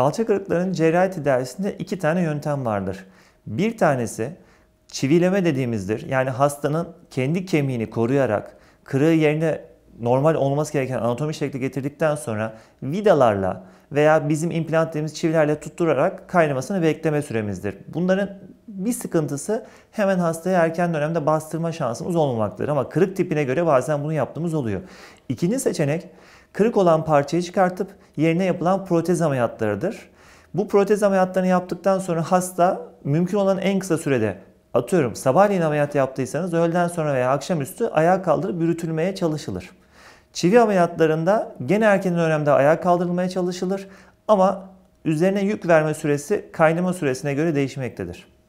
Kalça kırıklarının cerrahi tedavisinde iki tane yöntem vardır. Bir tanesi çivileme dediğimizdir. Yani hastanın kendi kemiğini koruyarak kırığı yerine normal olması gereken anatomi şekli getirdikten sonra vidalarla veya bizim implant dediğimiz çivilerle tutturarak kaynamasını bekleme süremizdir. Bunların bir sıkıntısı hemen hastaya erken dönemde bastırma şansımız olmamaktır. Ama kırık tipine göre bazen bunu yaptığımız oluyor. İkinci seçenek kırık olan parçayı çıkartıp yerine yapılan protez ameliyatlarıdır. Bu protez ameliyatlarını yaptıktan sonra hasta mümkün olan en kısa sürede atıyorum sabahleyin ameliyat yaptıysanız öğleden sonra veya akşamüstü ayağa kaldırıp bürütülmeye çalışılır. Çivi ameliyatlarında gene erken dönemde ayağa kaldırılmaya çalışılır ama üzerine yük verme süresi kaynama süresine göre değişmektedir.